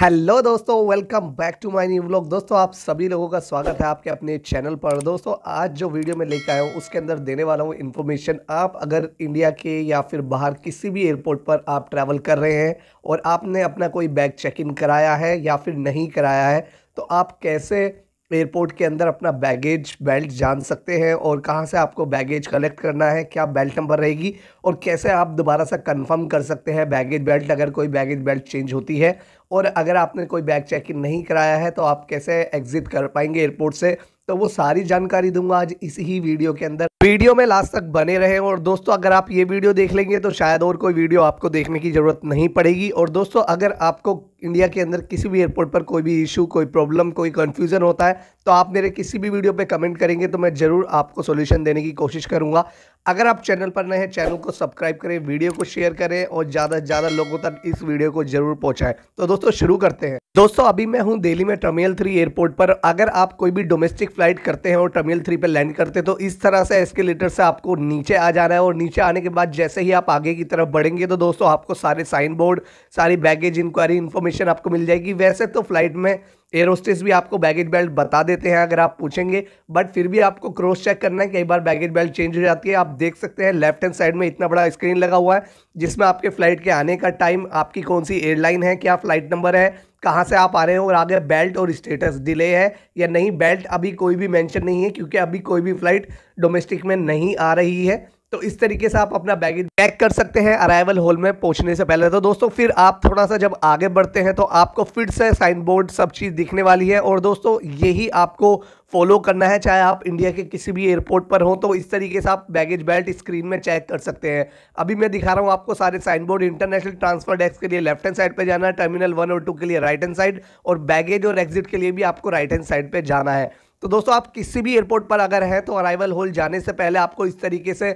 hello दोस्तों welcome back to my new vlog दोस्तों आप सभी लोगों का स्वागत है आपके अपने चैनल पर दोस्तों आज जो वीडियो मैं लेकर आया हूँ उसके अंदर देने वाला हूँ इन्फॉर्मेशन आप अगर इंडिया के या फिर बाहर किसी भी एयरपोर्ट पर आप ट्रैवल कर रहे हैं और आपने अपना कोई बैग चेक इन कराया है या फिर नहीं कराया है तो आप कैसे एयरपोर्ट के अंदर अपना बैगेज बेल्ट जान सकते हैं और कहाँ से आपको बैगेज कलेक्ट करना है क्या बेल्ट नंबर रहेगी और कैसे आप दोबारा से कंफर्म कर सकते हैं बैगेज बेल्ट अगर कोई बैगेज बेल्ट चेंज होती है और अगर आपने कोई बैग चेकिंग नहीं कराया है तो आप कैसे एग्ज़िट कर पाएंगे एयरपोर्ट से तो वो सारी जानकारी दूंगा आज इस ही वीडियो के अंदर वीडियो में लास्ट तक बने रहे और दोस्तों अगर आप ये वीडियो देख लेंगे तो शायद और कोई वीडियो आपको देखने की ज़रूरत नहीं पड़ेगी और दोस्तों अगर आपको इंडिया के अंदर किसी भी एयरपोर्ट पर कोई भी इशू कोई प्रॉब्लम कोई कंफ्यूजन होता है तो आप मेरे किसी भी वीडियो पर कमेंट करेंगे तो मैं ज़रूर आपको सोल्यूशन देने की कोशिश करूंगा अगर आप चैनल पर नए हैं चैनल को सब्सक्राइब करें वीडियो को शेयर करें और ज़्यादा से ज़्यादा लोगों तक इस वीडियो को जरूर पहुंचाएं तो दोस्तों शुरू करते हैं दोस्तों अभी मैं हूं दिल्ली में टर्मिनल थ्री एयरपोर्ट पर अगर आप कोई भी डोमेस्टिक फ्लाइट करते हैं और टर्मिनल थ्री पर लैंड करते हैं तो इस तरह से एस्केलेटर से आपको नीचे आ जाना है और नीचे आने के बाद जैसे ही आप आगे की तरफ बढ़ेंगे तो दोस्तों आपको सारे साइन बोर्ड सारी बैगेज इंक्वायरी इन्फॉर्मेशन आपको मिल जाएगी वैसे तो फ्लाइट में एयर होस्टेस भी आपको बैगेज बेल्ट बता देते हैं अगर आप पूछेंगे बट फिर भी आपको क्रॉस चेक करना है कई बार बैगेज बेल्ट चेंज हो जाती है आप देख सकते हैं लेफ्ट हैंड साइड में इतना बड़ा स्क्रीन लगा हुआ है जिसमें आपके फ्लाइट के आने का टाइम आपकी कौन सी एयरलाइन है क्या फ्लाइट नंबर है कहाँ से आप आ रहे हो और आगे बेल्ट और स्टेटस डिले है या नहीं बेल्ट अभी कोई भी मैंशन नहीं है क्योंकि अभी कोई भी फ्लाइट डोमेस्टिक में नहीं आ रही है तो इस तरीके से आप अपना बैगेज पैक कर सकते हैं अराइवल हॉल में पहुंचने से पहले तो दोस्तों फिर आप थोड़ा सा जब आगे बढ़ते हैं तो आपको फिर से साइन बोर्ड सब चीज़ दिखने वाली है और दोस्तों यही आपको फॉलो करना है चाहे आप इंडिया के किसी भी एयरपोर्ट पर हो तो इस तरीके से आप बैगेज बेल्ट स्क्रीन में चेक कर सकते हैं अभी मैं दिखा रहा हूँ आपको सारे sign board international transfer desk के लिए लेफ्ट हैंड साइड पर जाना है टर्मिनल वन और टू के लिए राइट हैंड साइड और बैगेज और एग्जिट के लिए भी आपको राइट हैंड साइड पर जाना है तो दोस्तों आप किसी भी एयरपोर्ट पर अगर हैं तो अराइवल हॉल जाने से पहले आपको इस तरीके से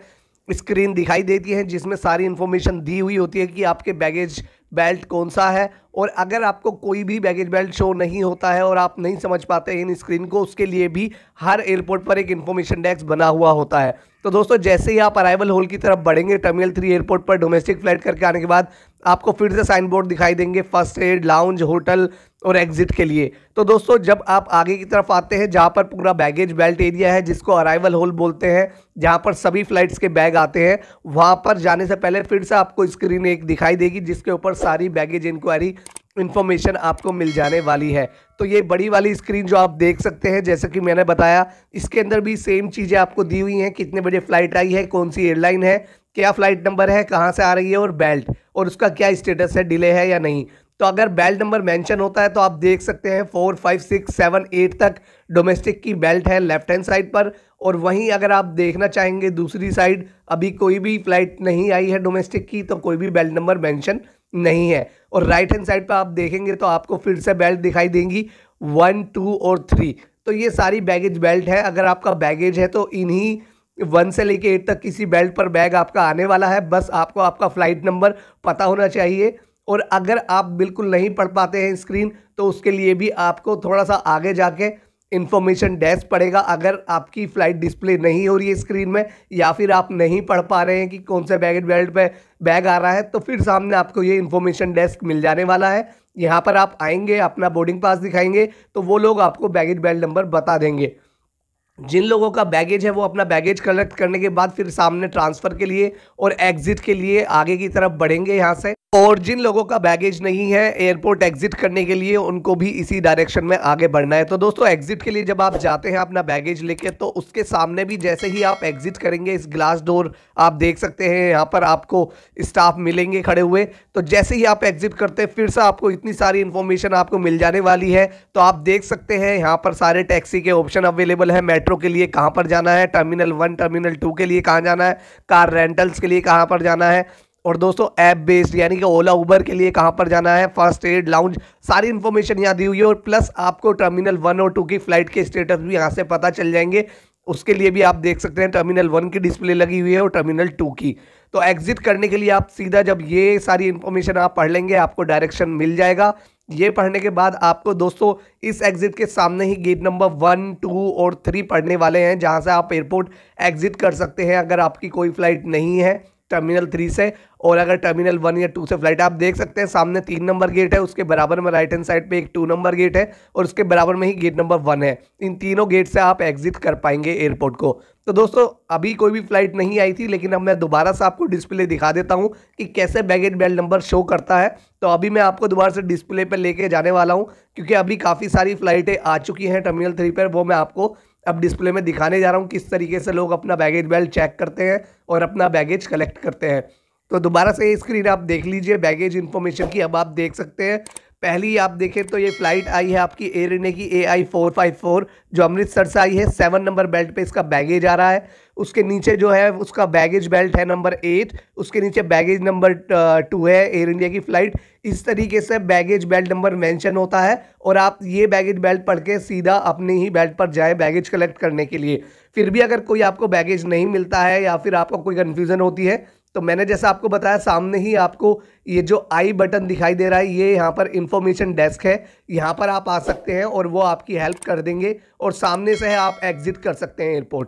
स्क्रीन दिखाई देती है जिसमें सारी इन्फॉर्मेशन दी हुई होती है कि आपके बैगेज बेल्ट कौन सा है और अगर आपको कोई भी बैगेज बेल्ट शो नहीं होता है और आप नहीं समझ पाते इन स्क्रीन को उसके लिए भी हर एयरपोर्ट पर एक इन्फॉर्मेशन डेस्क बना हुआ होता है तो दोस्तों जैसे ही आप अराइवल होल की तरफ बढ़ेंगे टर्मिनल थ्री एयरपोर्ट पर डोमेस्टिक फ्लाइट करके आने के बाद आपको फिर से साइन बोर्ड दिखाई देंगे फर्स्ट एड लाउंज होटल और एग्जिट के लिए तो दोस्तों जब आप आगे की तरफ आते हैं जहाँ पर पूरा बैगेज बेल्ट एरिया है जिसको अराइवल होल बोलते हैं जहाँ पर सभी फ्लाइट्स के बैग आते हैं वहाँ पर जाने से पहले फिर से आपको स्क्रीन एक दिखाई देगी जिसके ऊपर सारी बैगेज इंक्वायरी इन्फॉर्मेशन आपको मिल जाने वाली है तो ये बड़ी वाली स्क्रीन जो आप देख सकते हैं जैसे कि मैंने बताया इसके अंदर भी सेम चीज़ें आपको दी हुई हैं कितने बजे फ़्लाइट आई है कौन सी एयरलाइन है क्या फ़्लाइट नंबर है कहाँ से आ रही है और बेल्ट और उसका क्या स्टेटस है डिले है या नहीं तो अगर बेल्ट नंबर मेंशन होता है तो आप देख सकते हैं four five six seven eight तक डोमेस्टिक की बेल्ट है लेफ्ट हैंड साइड पर और वहीं अगर आप देखना चाहेंगे दूसरी साइड अभी कोई भी फ़्लाइट नहीं आई है डोमेस्टिक की तो कोई भी बेल्ट नंबर मेंशन नहीं है और राइट हैंड साइड पर आप देखेंगे तो आपको फिर से बेल्ट दिखाई देंगी वन टू और थ्री तो ये सारी बैगेज बेल्ट है अगर आपका बैगेज है तो इन्हीं वन से लेके एट तक किसी बेल्ट पर बैग आपका आने वाला है बस आपको आपका फ़्लाइट नंबर पता होना चाहिए और अगर आप बिल्कुल नहीं पढ़ पाते हैं स्क्रीन तो उसके लिए भी आपको थोड़ा सा आगे जाके इन्फॉर्मेशन डैश पड़ेगा अगर आपकी फ़्लाइट डिस्प्ले नहीं हो रही है स्क्रीन में या फिर आप नहीं पढ़ पा रहे हैं कि कौन से बैग बेल्ट पे बैग आ रहा है तो फिर सामने आपको ये इन्फॉर्मेशन डेस्क मिल जाने वाला है यहाँ पर आप आएंगे अपना बोर्डिंग पास दिखाएंगे तो वो लोग आपको बैगेज बेल्ट नंबर बता देंगे जिन लोगों का बैगेज है वो अपना बैगेज कलेक्ट करने के बाद फिर सामने ट्रांसफ़र के लिए और एग्ज़िट के लिए आगे की तरफ बढ़ेंगे यहाँ से और जिन लोगों का बैगेज नहीं है एयरपोर्ट एग्ज़िट करने के लिए उनको भी इसी डायरेक्शन में आगे बढ़ना है तो दोस्तों एग्ज़िट के लिए जब आप जाते हैं अपना बैगेज लेके तो उसके सामने भी जैसे ही आप एग्ज़िट करेंगे इस ग्लास डोर आप देख सकते हैं यहाँ पर आपको स्टाफ मिलेंगे खड़े हुए तो जैसे ही आप एग्ज़िट करते हैं फिर से आपको इतनी सारी इन्फॉर्मेशन आपको मिल जाने वाली है तो आप देख सकते हैं यहाँ पर सारे टैक्सी के ऑप्शन अवेलेबल है मेट्रो मेट्रो के लिए कहाँ पर जाना है टर्मिनल वन टर्मिनल टू के लिए कहाँ जाना है कार रेंटल्स के लिए कहाँ पर जाना है और दोस्तों ऐप बेस्ड यानी कि ओला उबर के लिए कहाँ पर जाना है फर्स्ट एड लाउंज सारी इन्फॉर्मेशन यहाँ दी हुई है और प्लस आपको टर्मिनल वन और टू की फ़्लाइट के स्टेटस भी यहाँ से पता चल जाएंगे उसके लिए भी आप देख सकते हैं टर्मिनल वन की डिस्प्ले लगी हुई है और टर्मिनल टू की तो एग्जिट करने के लिए आप सीधा जब ये सारी इन्फॉर्मेशन आप पढ़ लेंगे आपको डायरेक्शन मिल जाएगा ये पढ़ने के बाद आपको दोस्तों इस एग्ज़िट के सामने ही गेट नंबर वन टू और थ्री पढ़ने वाले हैं जहाँ से आप एयरपोर्ट एग्ज़िट कर सकते हैं अगर आपकी कोई फ़्लाइट नहीं है टर्मिनल थ्री से और अगर टर्मिनल वन या टू से फ्लाइट आप देख सकते हैं सामने तीन नंबर गेट है उसके बराबर में राइट हैंड साइड पे एक टू नंबर गेट है और उसके बराबर में ही गेट नंबर वन है इन तीनों गेट से आप एग्जिट कर पाएंगे एयरपोर्ट को तो दोस्तों अभी कोई भी फ्लाइट नहीं आई थी लेकिन अब मैं दोबारा से आपको डिस्प्ले दिखा देता हूँ कि कैसे बैगेट बेल्ट नंबर शो करता है तो अभी मैं आपको दोबारा से डिस्प्ले पर लेके जाने वाला हूँ क्योंकि अभी काफ़ी सारी फ्लाइटें आ चुकी हैं टर्मिनल थ्री पर वो मैं आपको अब डिस्प्ले में दिखाने जा रहा हूँ किस तरीके से लोग अपना बैगेज बेल्ट चेक करते हैं और अपना बैगेज कलेक्ट करते हैं तो दोबारा से स्क्रीन आप देख लीजिए बैगेज इन्फॉर्मेशन की अब आप देख सकते हैं पहली आप देखें तो ये फ्लाइट आई है आपकी एयर इंडिया की A I four five four जो अमृतसर से आई है सेवन नंबर बेल्ट पे इसका बैगेज आ रहा है उसके नीचे जो है उसका बैगेज बेल्ट है नंबर एट उसके नीचे बैगेज नंबर टू है एयर इंडिया की फ़्लाइट इस तरीके से बैगेज बेल्ट नंबर मेंशन होता है और आप ये बैगेज बेल्ट पढ़ के सीधा अपने ही बेल्ट पर जाए बैगेज कलेक्ट करने के लिए फिर भी अगर कोई आपको बैगेज नहीं मिलता है या फिर आपको कोई कन्फ्यूज़न होती है तो मैंने जैसा आपको बताया सामने ही आपको ये जो आई बटन दिखाई दे रहा है ये यहाँ पर इंफॉर्मेशन डेस्क है यहाँ पर आप आ सकते हैं और वो आपकी हेल्प कर देंगे और सामने से आप एग्जिट कर सकते हैं एयरपोर्ट